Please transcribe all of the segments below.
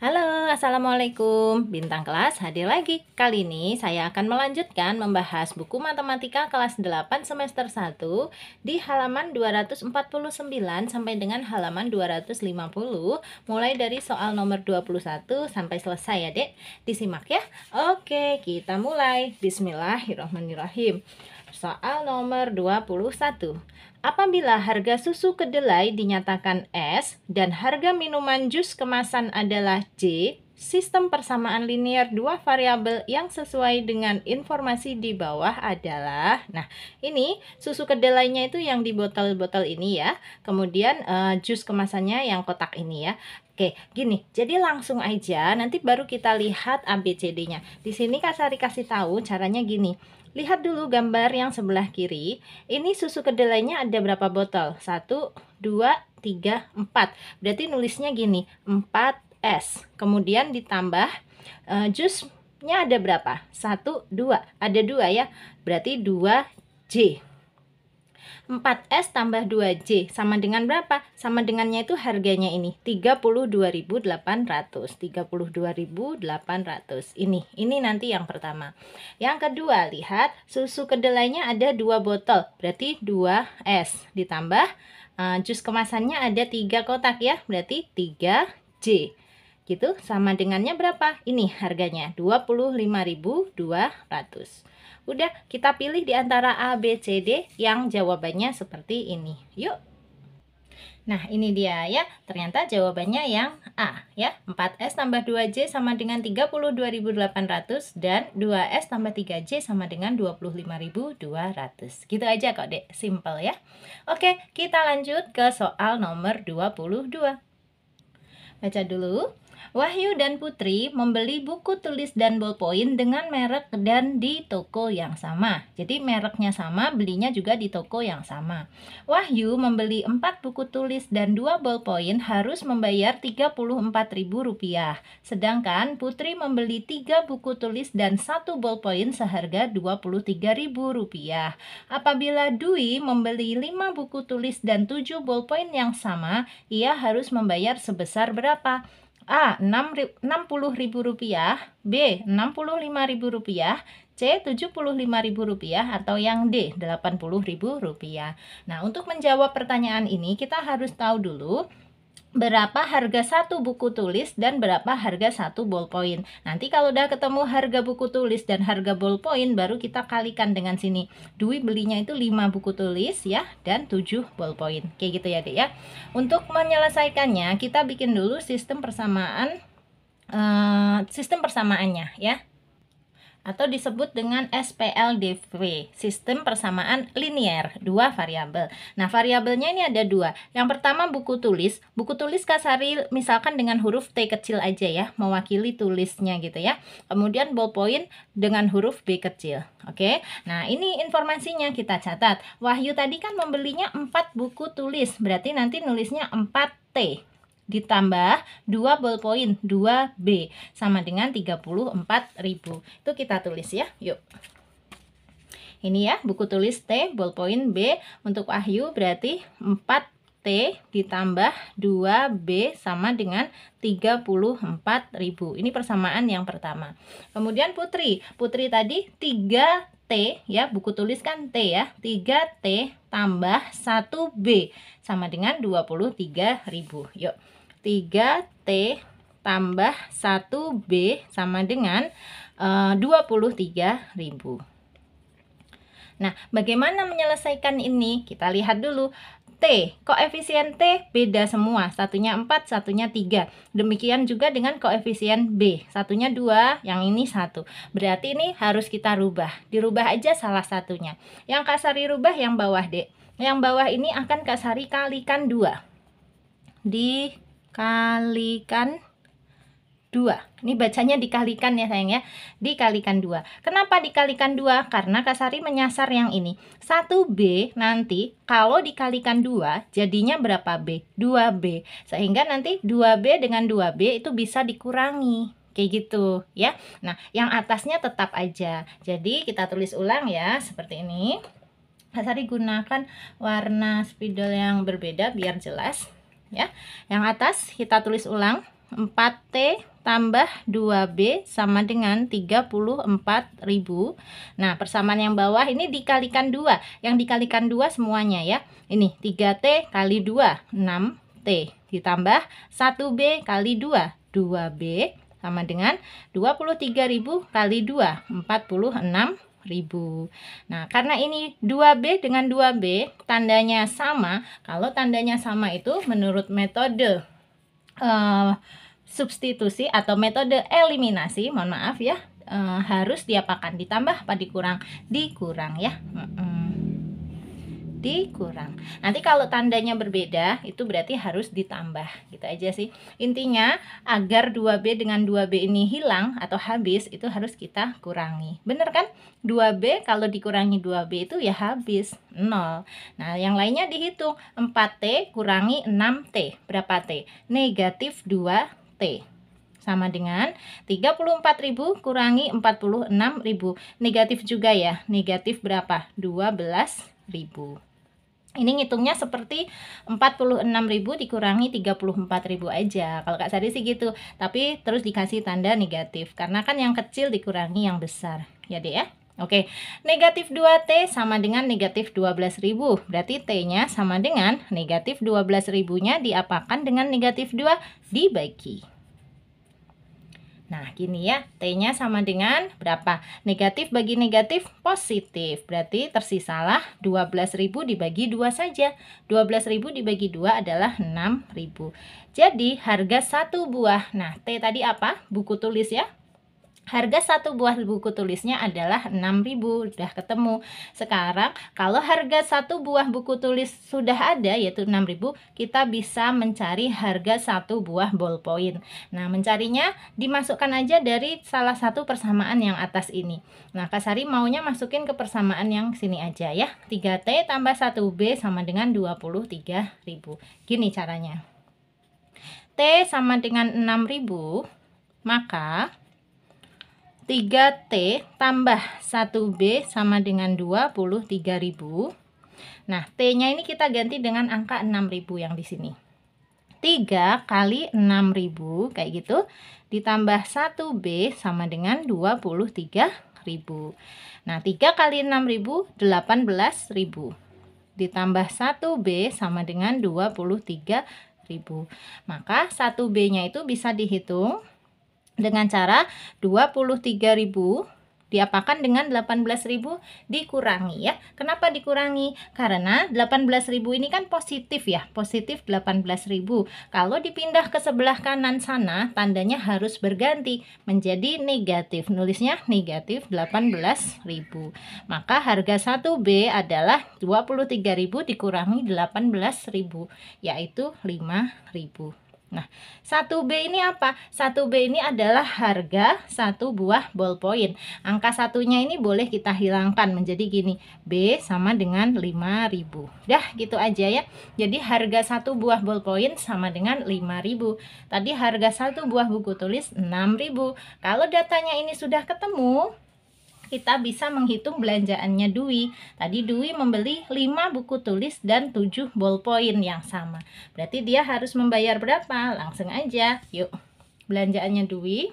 Halo, Assalamualaikum. Bintang kelas hadir lagi. Kali ini saya akan melanjutkan membahas buku matematika kelas 8 semester 1 di halaman 249 sampai dengan halaman 250, mulai dari soal nomor 21 sampai selesai ya, Dek. Disimak ya. Oke, kita mulai. Bismillahirrahmanirrahim. Soal nomor 21. Apabila harga susu kedelai dinyatakan S dan harga minuman jus kemasan adalah C, sistem persamaan linear dua variabel yang sesuai dengan informasi di bawah adalah nah ini susu kedelainya itu yang di botol-botol ini ya kemudian uh, jus kemasannya yang kotak ini ya Oke, gini. Jadi langsung aja nanti baru kita lihat ABCD-nya. Di sini Kak Sari kasih tahu caranya gini. Lihat dulu gambar yang sebelah kiri. Ini susu kedelainya ada berapa botol? 1 2 3 4. Berarti nulisnya gini, 4S. Kemudian ditambah uh, jusnya ada berapa? 1 2. Ada dua ya. Berarti 2J. 4S tambah 2J sama dengan berapa? Sama dengannya itu harganya ini 32.800 32.800 ini ini nanti yang pertama yang kedua lihat susu kedelainya ada dua botol berarti 2S ditambah uh, jus kemasannya ada tiga kotak ya berarti 3J gitu sama dengannya berapa ini harganya 25.200 Udah, kita pilih di antara A, B, C, D yang jawabannya seperti ini. Yuk. Nah, ini dia ya. Ternyata jawabannya yang A ya. 4S tambah 2J sama dengan 32.800 dan 2S tambah 3J sama dengan 25.200. Gitu aja kok, Dek. Simple ya. Oke, kita lanjut ke soal nomor 22. Baca dulu. Wahyu dan Putri membeli buku tulis dan ballpoint dengan merek dan di toko yang sama. Jadi mereknya sama, belinya juga di toko yang sama. Wahyu membeli 4 buku tulis dan 2 ballpoint harus membayar Rp34.000. Sedangkan Putri membeli 3 buku tulis dan 1 ballpoint seharga Rp23.000. Apabila Dwi membeli 5 buku tulis dan 7 ballpoint yang sama, ia harus membayar sebesar berapa? A. 60.000 rupiah B. 65.000 rupiah C. 75.000 rupiah atau yang D. 80.000 rupiah Nah untuk menjawab pertanyaan ini kita harus tahu dulu berapa harga satu buku tulis dan berapa harga satu ballpoint. Nanti kalau udah ketemu harga buku tulis dan harga ballpoint baru kita kalikan dengan sini. Dwi belinya itu lima buku tulis ya dan tujuh ballpoint. Kayak gitu ya Dek ya. Untuk menyelesaikannya kita bikin dulu sistem persamaan uh, sistem persamaannya ya atau disebut dengan SPLDV, sistem persamaan linier, dua variabel. Nah, variabelnya ini ada dua. Yang pertama buku tulis. Buku tulis Kasari misalkan dengan huruf T kecil aja ya, mewakili tulisnya gitu ya. Kemudian ballpoint dengan huruf B kecil. Oke. Nah, ini informasinya kita catat. Wahyu tadi kan membelinya empat buku tulis, berarti nanti nulisnya 4T ditambah 2 ballpoint 2B sama dengan 34.000. Itu kita tulis ya. Yuk. Ini ya, buku tulis T ballpoint B untuk Wahyu berarti 4 T ditambah 2B sama dengan 34.000. Ini persamaan yang pertama. Kemudian Putri. Putri tadi 3T ya, buku tulis kan T ya. 3T tambah 1B sama dengan 23.000. Yuk. 3T tambah 1B sama dengan eh, uh, 23.000. Nah, bagaimana menyelesaikan ini? Kita lihat dulu. T, koefisien T beda semua, satunya 4, satunya 3. Demikian juga dengan koefisien B, satunya 2, yang ini 1. Berarti ini harus kita rubah, dirubah aja salah satunya. Yang kasari rubah yang bawah D, yang bawah ini akan kasari kalikan 2. Di kalikan 2. Ini bacanya dikalikan ya sayang ya. Dikalikan 2. Kenapa dikalikan 2? Karena Kasari menyasar yang ini. 1B nanti kalau dikalikan 2 jadinya berapa B? 2B. Sehingga nanti 2B dengan 2B itu bisa dikurangi. Kayak gitu ya. Nah yang atasnya tetap aja. Jadi kita tulis ulang ya seperti ini. Kasari gunakan warna spidol yang berbeda biar jelas ya. Yang atas kita tulis ulang 4T tambah 2B sama dengan 34.000 Nah persamaan yang bawah ini dikalikan 2 Yang dikalikan 2 semuanya ya Ini 3T kali 2 6T Ditambah 1B kali 2 2B sama dengan 23.000 kali 2 46 ribu. Nah, karena ini 2B dengan 2B tandanya sama, kalau tandanya sama itu menurut metode uh, substitusi atau metode eliminasi, mohon maaf ya, uh, harus diapakan ditambah apa dikurang? Dikurang ya. Mm -mm dikurang. Nanti kalau tandanya berbeda itu berarti harus ditambah gitu aja sih. Intinya agar 2B dengan 2B ini hilang atau habis itu harus kita kurangi. Bener kan? 2B kalau dikurangi 2B itu ya habis 0. Nah yang lainnya dihitung 4T kurangi 6T. Berapa T? Negatif 2T sama dengan 34.000 kurangi 46.000. Negatif juga ya. Negatif berapa? 12.000 ini ngitungnya seperti 46.000 dikurangi 34.000 aja kalau Kak Sari sih gitu tapi terus dikasih tanda negatif karena kan yang kecil dikurangi yang besar ya deh ya Oke, negatif 2T sama dengan negatif 12.000. Berarti T-nya sama dengan negatif 12.000-nya diapakan dengan negatif 2 dibagi. Nah, gini ya, T-nya sama dengan berapa? Negatif bagi negatif, positif. Berarti tersisalah 12.000 dibagi 2 saja. 12.000 dibagi 2 adalah 6.000. Jadi, harga satu buah. Nah, T tadi apa? Buku tulis ya, Harga satu buah buku tulisnya adalah 6.000, sudah ketemu. Sekarang kalau harga satu buah buku tulis sudah ada yaitu 6.000, kita bisa mencari harga satu buah ballpoint. Nah, mencarinya dimasukkan aja dari salah satu persamaan yang atas ini. Nah, Kasari maunya masukin ke persamaan yang sini aja ya. 3T tambah 1B sama dengan 23.000. Gini caranya. T sama dengan 6.000, maka 3T tambah 1B sama dengan 23.000. Nah, T-nya ini kita ganti dengan angka 6.000 yang di sini. 3 kali 6.000 kayak gitu ditambah 1B sama dengan 23.000. Nah, 3 kali 6.000 18.000. Ditambah 1B sama dengan 23.000. Maka 1B-nya itu bisa dihitung dengan cara 23.000 diapakan dengan 18.000 dikurangi ya. Kenapa dikurangi? Karena 18.000 ini kan positif ya, positif 18.000. Kalau dipindah ke sebelah kanan sana, tandanya harus berganti menjadi negatif. Nulisnya negatif 18.000. Maka harga 1B adalah 23.000 dikurangi 18.000, yaitu 5.000. Nah, 1B ini apa? 1B ini adalah harga satu buah ballpoint. Angka satunya ini boleh kita hilangkan menjadi gini. B sama dengan 5000. Dah, gitu aja ya. Jadi harga satu buah ballpoint sama dengan 5000. Tadi harga satu buah buku tulis 6000. Kalau datanya ini sudah ketemu, kita bisa menghitung belanjaannya Dwi. Tadi Dwi membeli 5 buku tulis dan 7 ballpoint yang sama. Berarti dia harus membayar berapa? Langsung aja. Yuk, belanjaannya Dwi.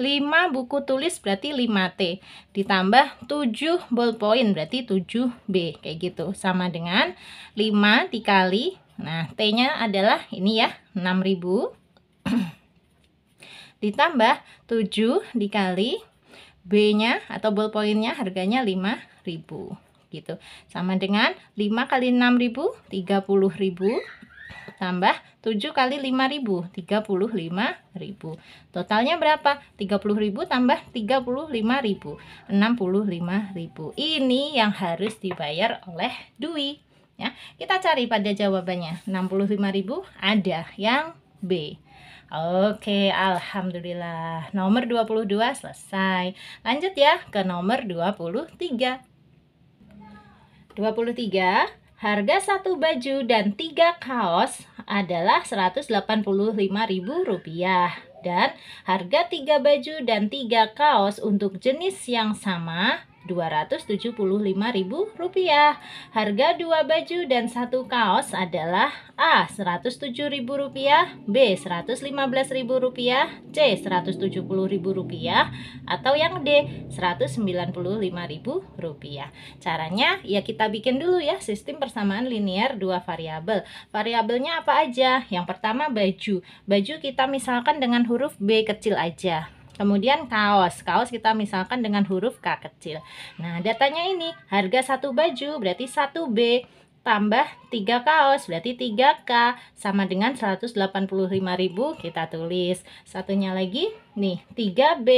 5 buku tulis berarti 5T ditambah 7 ballpoint berarti 7B kayak gitu sama dengan 5 dikali nah T-nya adalah ini ya 6000 ditambah 7 dikali B-nya atau ballpoint-nya harganya 5000 gitu. Sama dengan 5 kali 6000 30000 tambah 7 kali 5000 35000. Totalnya berapa? 30000 tambah 35000 65000. Ini yang harus dibayar oleh Dwi ya. Kita cari pada jawabannya 65000 ada yang B. Oke, alhamdulillah. Nomor 22 selesai. Lanjut ya ke nomor 23. 23 Harga satu baju dan tiga kaos adalah Rp185.000 dan harga tiga baju dan tiga kaos untuk jenis yang sama Rp275.000. Harga dua baju dan satu kaos adalah A. Rp107.000, B. Rp115.000, C. Rp170.000, atau yang D. Rp195.000. Caranya ya kita bikin dulu ya sistem persamaan linear dua variabel. Variabelnya apa aja? Yang pertama baju. Baju kita misalkan dengan huruf B kecil aja. Kemudian kaos. Kaos kita misalkan dengan huruf K kecil. Nah, datanya ini harga satu baju berarti 1B tambah 3 kaos berarti 3K sama dengan 185.000 kita tulis. Satunya lagi nih 3B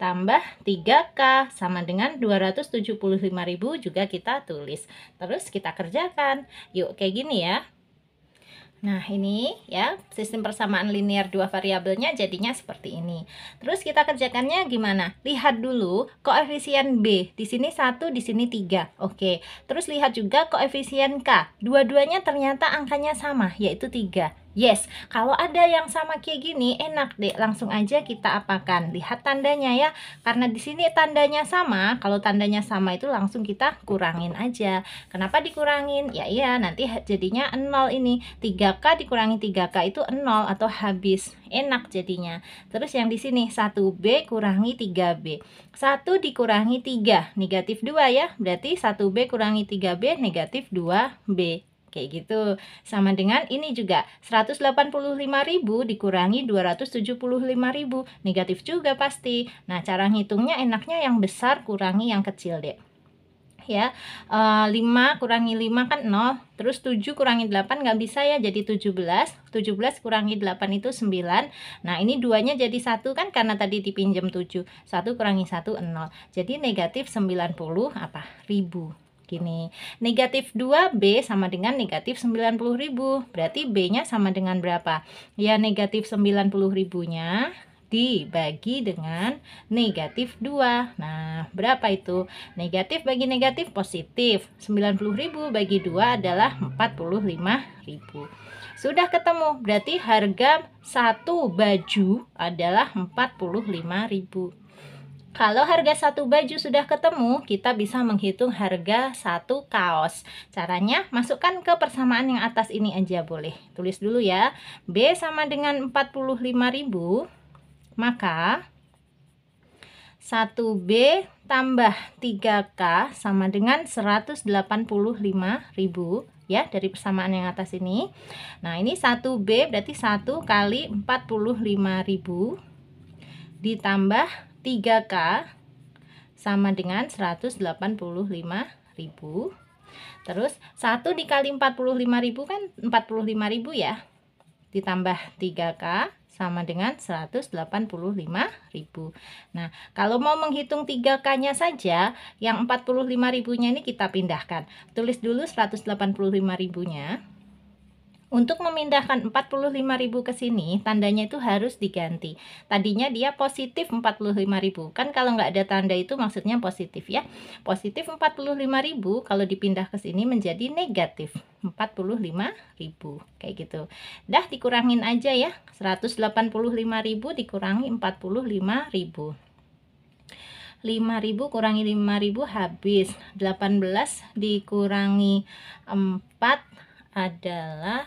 tambah 3K sama dengan 275.000 juga kita tulis. Terus kita kerjakan. Yuk kayak gini ya. Nah, ini ya sistem persamaan linear dua variabelnya jadinya seperti ini. Terus kita kerjakannya gimana? Lihat dulu koefisien B. Di sini 1, di sini 3. Oke. Terus lihat juga koefisien K. Dua-duanya ternyata angkanya sama, yaitu 3. Yes, kalau ada yang sama kayak gini enak deh, langsung aja kita apakan. Lihat tandanya ya, karena di sini tandanya sama. Kalau tandanya sama itu langsung kita kurangin aja. Kenapa dikurangin? Ya iya, nanti jadinya 0 ini. 3K dikurangi 3K itu 0 atau habis. Enak jadinya. Terus yang di sini 1B kurangi 3B. 1 dikurangi 3, negatif 2 ya. Berarti 1B kurangi 3B, negatif 2B. Kayak gitu. Sama dengan ini juga 185.000 dikurangi 275.000. Negatif juga pasti. Nah, cara ngitungnya enaknya yang besar kurangi yang kecil deh ya e, eh, 5 kurangi 5 kan 0 terus 7 kurangi 8 nggak bisa ya jadi 17 17 kurangi 8 itu 9 nah ini duanya jadi satu kan karena tadi dipinjam 7 1 kurangi 1 0 jadi negatif 90 apa ribu Gini, negatif 2B sama dengan negatif 90.000. Berarti B-nya sama dengan berapa? Ya, negatif 90.000-nya dibagi dengan negatif 2 Nah berapa itu? Negatif bagi negatif positif 90.000 bagi 2 adalah 45.000 Sudah ketemu berarti harga satu baju adalah 45.000 kalau harga satu baju sudah ketemu, kita bisa menghitung harga satu kaos. Caranya, masukkan ke persamaan yang atas ini aja boleh. Tulis dulu ya. B sama dengan 45.000, maka 1B tambah 3K sama dengan 185.000 ya dari persamaan yang atas ini. Nah, ini 1B berarti 1 kali 45.000 ditambah 3K sama dengan 185.000. Terus 1 dikali 45.000 kan 45.000 ya. Ditambah 3K sama dengan 185.000. Nah, kalau mau menghitung 3K-nya saja, yang 45.000-nya ini kita pindahkan. Tulis dulu 185.000-nya. Untuk memindahkan 45.000 ke sini, tandanya itu harus diganti. Tadinya dia positif 45.000. Kan kalau nggak ada tanda itu maksudnya positif ya. Positif 45.000 kalau dipindah ke sini menjadi negatif 45.000. Kayak gitu. Dah dikurangin aja ya. 185.000 dikurangi 45.000. 5000 kurangi 5000 habis 18 dikurangi 4 adalah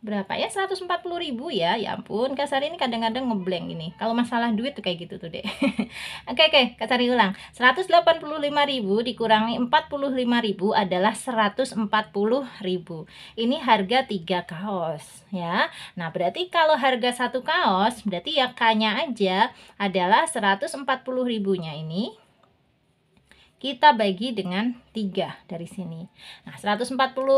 berapa ya puluh ribu ya ya ampun kasar ini kadang-kadang ngeblank ini kalau masalah duit tuh kayak gitu tuh deh oke oke Kak Sari ulang lima ribu dikurangi lima ribu adalah puluh ribu ini harga tiga kaos ya nah berarti kalau harga satu kaos berarti ya kanya aja adalah puluh ribunya ini kita bagi dengan tiga dari sini. Nah,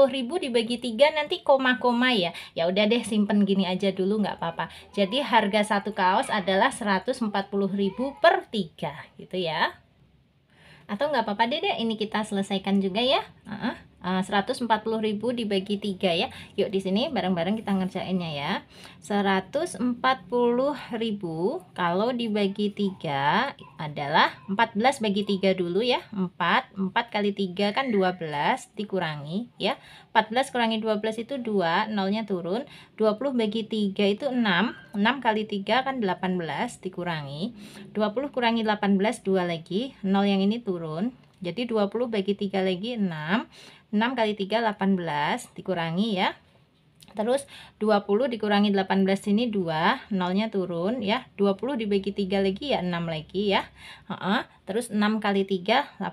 ribu dibagi tiga nanti koma-koma ya. Ya udah deh simpen gini aja dulu nggak apa-apa. Jadi harga satu kaos adalah ribu per tiga gitu ya. Atau nggak apa-apa deh ini kita selesaikan juga ya. Uh -uh. 140.000 eh, dibagi 3 ya. Yuk di sini bareng-bareng kita ngerjainnya ya. 140.000 kalau dibagi 3 adalah 14 bagi 3 dulu ya. 4, 4 kali 3 kan 12 dikurangi ya. 14 kurangi 12 itu 2, nolnya turun. 20 bagi 3 itu 6, 6 kali 3 kan 18 dikurangi. 20 kurangi 18 2 lagi, 0 yang ini turun. Jadi 20 bagi 3 lagi 6 6 kali 3 18 dikurangi ya Terus 20 dikurangi 18 sini 2, nolnya turun ya. 20 dibagi 3 lagi ya 6 lagi ya. Uh -uh. Terus 6 kali 3 18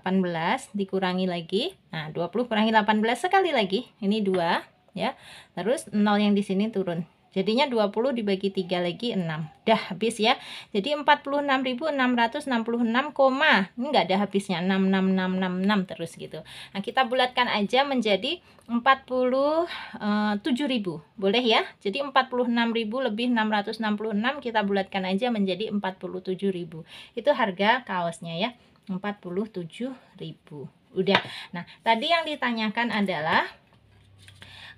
dikurangi lagi. Nah, 20 kurangi 18 sekali lagi. Ini 2 ya. Terus nol yang di sini turun. Jadinya 20 dibagi 3 lagi 6. Dah habis ya. Jadi 46.666, ini enggak ada habisnya 66666 terus gitu. Nah, kita bulatkan aja menjadi 47.000. Eh, Boleh ya? Jadi 46.000 lebih 666 kita bulatkan aja menjadi 47.000. Itu harga kaosnya ya. 47.000. Udah. Nah, tadi yang ditanyakan adalah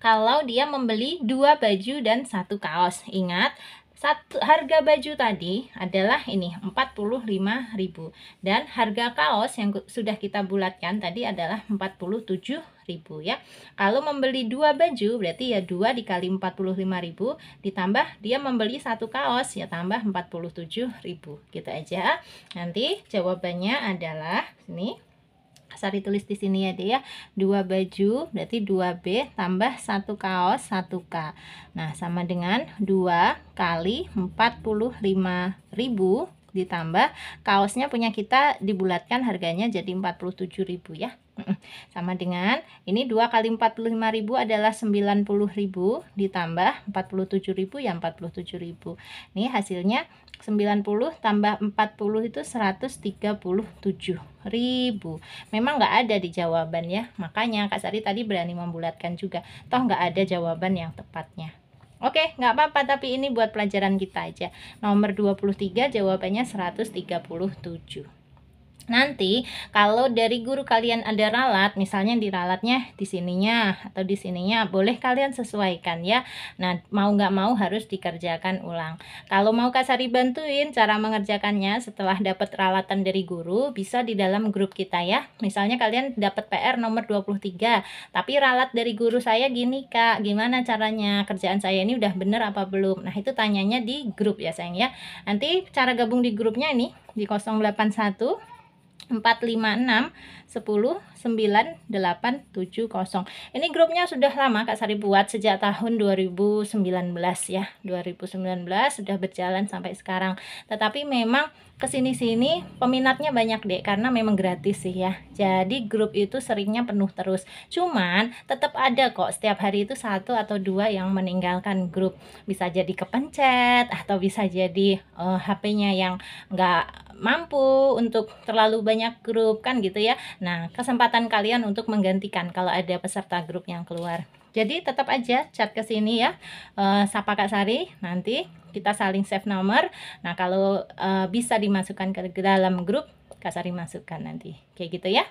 kalau dia membeli dua baju dan satu kaos. Ingat, satu harga baju tadi adalah ini 45.000 dan harga kaos yang sudah kita bulatkan tadi adalah 47.000 ya. Kalau membeli dua baju berarti ya 2 dikali 45.000 ditambah dia membeli satu kaos ya tambah 47.000 gitu aja. Nanti jawabannya adalah ini Sari tulis di sini ya deh ya. 2 baju berarti 2B tambah satu kaos 1K. Nah, sama dengan dua kali empat puluh lima ribu ditambah kaosnya punya kita dibulatkan harganya jadi empat puluh tujuh ribu ya. Sama dengan ini 2 kali 45.000 adalah 90.000 ditambah 47.000 ya 47.000. ini hasilnya 90 tambah 40 itu ribu Memang nggak ada di jawaban ya. Makanya Kak Sari tadi berani membulatkan juga. Toh nggak ada jawaban yang tepatnya. Oke, nggak apa-apa tapi ini buat pelajaran kita aja. Nomor 23 jawabannya 137. Nanti kalau dari guru kalian ada ralat, misalnya di ralatnya di sininya atau di sininya, boleh kalian sesuaikan ya. Nah, mau nggak mau harus dikerjakan ulang. Kalau mau Kasari bantuin cara mengerjakannya setelah dapat ralatan dari guru, bisa di dalam grup kita ya. Misalnya kalian dapat PR nomor 23, tapi ralat dari guru saya gini kak, gimana caranya? Kerjaan saya ini udah bener apa belum? Nah, itu tanyanya di grup ya sayang ya. Nanti cara gabung di grupnya ini di 081 456 10 9 8 7 0. Ini grupnya sudah lama Kak Sari buat sejak tahun 2019 ya. 2019 sudah berjalan sampai sekarang. Tetapi memang kesini sini peminatnya banyak deh karena memang gratis sih ya jadi grup itu seringnya penuh terus cuman tetap ada kok setiap hari itu satu atau dua yang meninggalkan grup bisa jadi kepencet atau bisa jadi uh, eh, HP-nya yang nggak mampu untuk terlalu banyak grup kan gitu ya Nah, kesempatan kalian untuk menggantikan kalau ada peserta grup yang keluar. Jadi tetap aja chat ke sini ya. Uh, Sapa Kak Sari nanti kita saling save nomor. Nah, kalau uh, bisa dimasukkan ke dalam grup, Kak Sari masukkan nanti. Kayak gitu ya.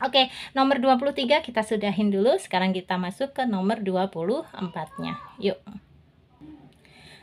Oke, nomor 23 kita sudahin dulu. Sekarang kita masuk ke nomor 24-nya. Yuk.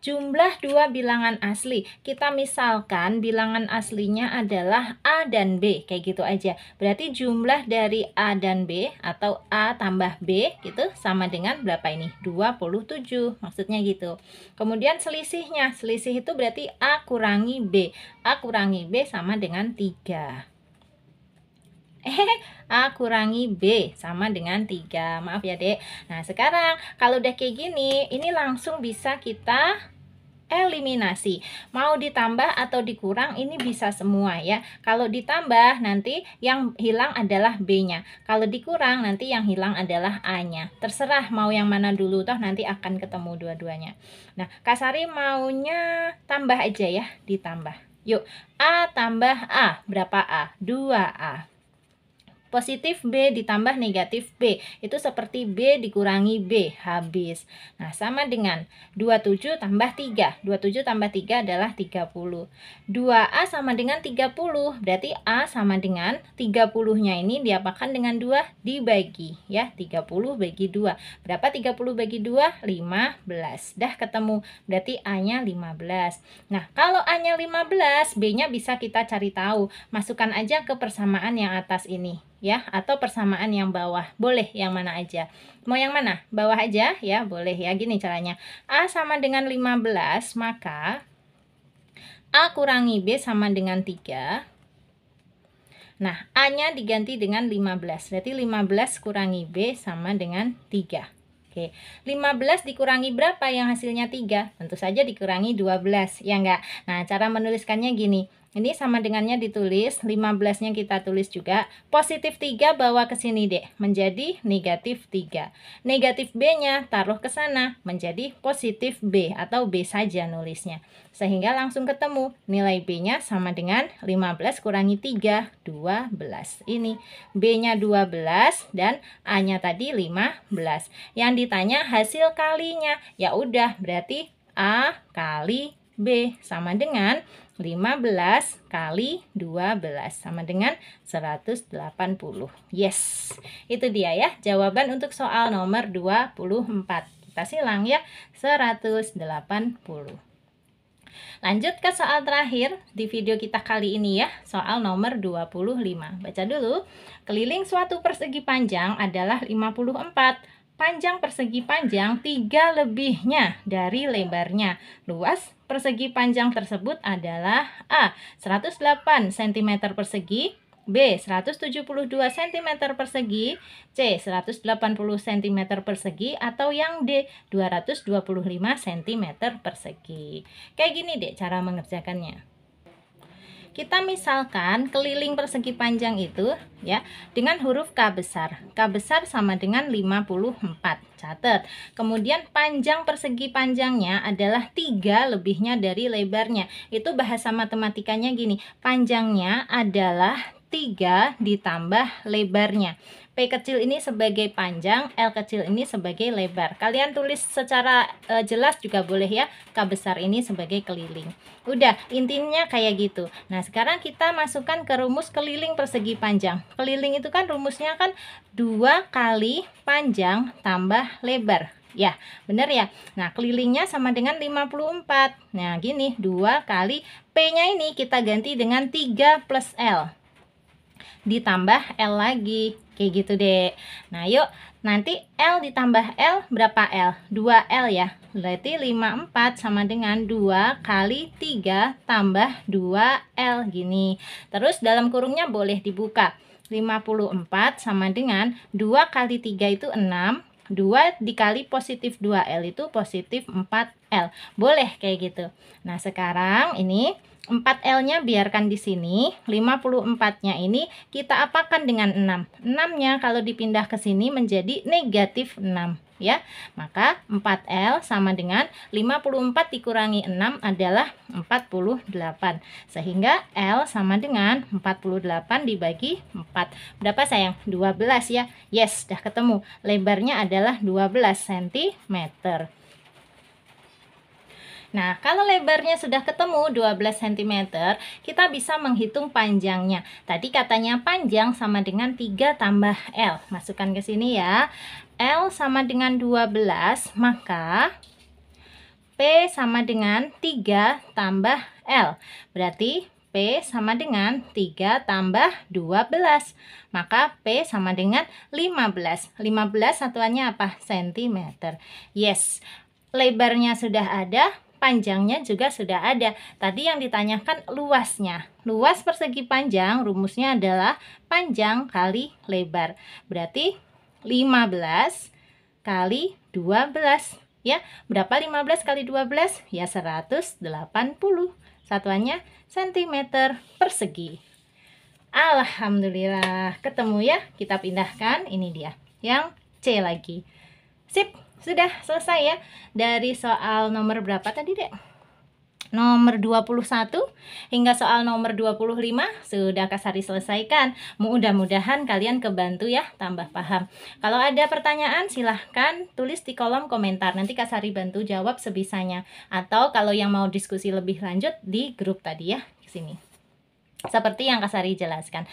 Jumlah dua bilangan asli. Kita misalkan bilangan aslinya adalah A dan B, kayak gitu aja. Berarti jumlah dari A dan B atau A tambah B gitu sama dengan berapa ini? 27, maksudnya gitu. Kemudian selisihnya, selisih itu berarti A kurangi B. A kurangi B sama dengan 3. Eh, A kurangi B sama dengan 3. Maaf ya, Dek. Nah, sekarang kalau udah kayak gini, ini langsung bisa kita eliminasi. Mau ditambah atau dikurang ini bisa semua ya. Kalau ditambah nanti yang hilang adalah B-nya. Kalau dikurang nanti yang hilang adalah A-nya. Terserah mau yang mana dulu toh nanti akan ketemu dua-duanya. Nah, Kasari maunya tambah aja ya, ditambah. Yuk, A tambah A. Berapa A? 2A. Positif B ditambah negatif B. Itu seperti B dikurangi B, habis. Nah, sama dengan 27 tambah 3. 27 tambah 3 adalah 30. 2A sama dengan 30. Berarti A sama dengan 30-nya ini diapakan dengan 2? Dibagi. ya 30 bagi 2. Berapa 30 bagi 2? 15. Dah ketemu. Berarti A-nya 15. Nah, kalau A-nya 15, B-nya bisa kita cari tahu. Masukkan aja ke persamaan yang atas ini ya atau persamaan yang bawah. Boleh yang mana aja. Mau yang mana? Bawah aja ya, boleh ya. Gini caranya. A sama dengan 15, maka A kurangi B sama dengan 3. Nah, A-nya diganti dengan 15. Berarti 15 kurangi B sama dengan 3. Oke, 15 dikurangi berapa yang hasilnya 3? Tentu saja dikurangi 12, ya enggak? Nah, cara menuliskannya gini. Ini sama dengannya ditulis, 15-nya kita tulis juga. Positif 3 bawa ke sini, deh menjadi negatif 3. Negatif B-nya taruh ke sana, menjadi positif B atau B saja nulisnya. Sehingga langsung ketemu, nilai B-nya sama dengan 15 kurangi 3, 12. Ini B-nya 12 dan A-nya tadi 15. Yang ditanya hasil kalinya, ya udah berarti A kali B sama dengan 15 kali 12 sama dengan 180. Yes, itu dia ya jawaban untuk soal nomor 24. Kita silang ya 180. Lanjut ke soal terakhir di video kita kali ini ya, soal nomor 25. Baca dulu. Keliling suatu persegi panjang adalah 54 panjang persegi panjang tiga lebihnya dari lebarnya. Luas persegi panjang tersebut adalah A. 108 cm persegi B. 172 cm persegi C. 180 cm persegi Atau yang D. 225 cm persegi Kayak gini deh cara mengerjakannya kita misalkan keliling persegi panjang itu ya dengan huruf K besar. K besar sama dengan 54. Catat. Kemudian panjang persegi panjangnya adalah tiga lebihnya dari lebarnya. Itu bahasa matematikanya gini. Panjangnya adalah 3 ditambah lebarnya kecil ini sebagai panjang, L kecil ini sebagai lebar. Kalian tulis secara e, jelas juga boleh ya, K besar ini sebagai keliling. Udah, intinya kayak gitu. Nah, sekarang kita masukkan ke rumus keliling persegi panjang. Keliling itu kan rumusnya kan dua kali panjang tambah lebar. Ya, bener ya. Nah, kelilingnya sama dengan 54. Nah, gini, dua kali P-nya ini kita ganti dengan 3 plus L. Ditambah L lagi. Kayak gitu deh. Nah, yuk nanti L ditambah L berapa L? 2L ya. Berarti 54 sama dengan 2 kali 3 tambah 2L gini. Terus dalam kurungnya boleh dibuka. 54 sama dengan 2 kali 3 itu 6 2 dikali positif 2L itu positif 4L Boleh kayak gitu Nah sekarang ini 4L-nya biarkan di sini, 54-nya ini kita apakan dengan 6. 6-nya kalau dipindah ke sini menjadi negatif 6 ya. Maka 4L sama dengan 54 dikurangi 6 adalah 48. Sehingga L sama dengan 48 dibagi 4. Berapa sayang? 12 ya. Yes, sudah ketemu. Lebarnya adalah 12 cm. Nah, kalau lebarnya sudah ketemu 12 cm, kita bisa menghitung panjangnya. Tadi katanya panjang sama dengan 3 tambah L. Masukkan ke sini ya. L sama dengan 12, maka P sama dengan 3 tambah L. Berarti P sama dengan 3 tambah 12. Maka P sama dengan 15. 15 satuannya apa? Sentimeter. Yes, lebarnya sudah ada, panjangnya juga sudah ada. Tadi yang ditanyakan luasnya. Luas persegi panjang rumusnya adalah panjang kali lebar. Berarti 15 kali 12 ya. Berapa 15 kali 12? Ya 180. Satuannya cm persegi. Alhamdulillah ketemu ya. Kita pindahkan ini dia. Yang C lagi. Sip. Sudah selesai ya dari soal nomor berapa tadi, Dek? Nomor 21 hingga soal nomor 25 sudah Kasari selesaikan. Mudah-mudahan kalian kebantu ya, tambah paham. Kalau ada pertanyaan silahkan tulis di kolom komentar. Nanti Kasari bantu jawab sebisanya. Atau kalau yang mau diskusi lebih lanjut di grup tadi ya, sini. Seperti yang Kasari jelaskan.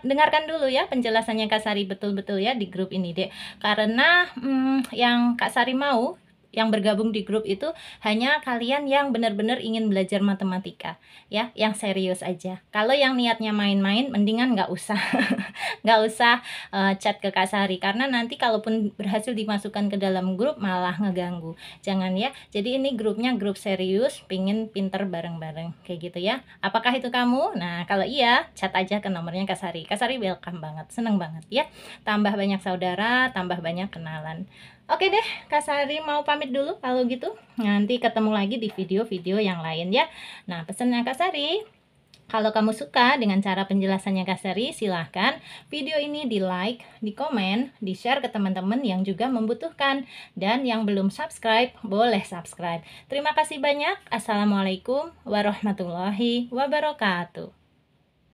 dengarkan dulu ya penjelasannya Kasari betul-betul ya di grup ini, Dek. Karena hmm, yang Sari mau yang bergabung di grup itu hanya kalian yang benar-benar ingin belajar matematika ya yang serius aja kalau yang niatnya main-main mendingan nggak usah nggak usah uh, chat ke Kak Sari karena nanti kalaupun berhasil dimasukkan ke dalam grup malah ngeganggu jangan ya jadi ini grupnya grup serius pingin pinter bareng-bareng kayak gitu ya apakah itu kamu nah kalau iya chat aja ke nomornya Kak Sari Kak Sari welcome banget seneng banget ya tambah banyak saudara tambah banyak kenalan Oke deh, Kak Sari mau pamit dulu kalau gitu. Nanti ketemu lagi di video-video yang lain ya. Nah, pesannya Kak Sari, kalau kamu suka dengan cara penjelasannya Kak Sari, silahkan video ini di like, di komen, di share ke teman-teman yang juga membutuhkan. Dan yang belum subscribe, boleh subscribe. Terima kasih banyak. Assalamualaikum warahmatullahi wabarakatuh.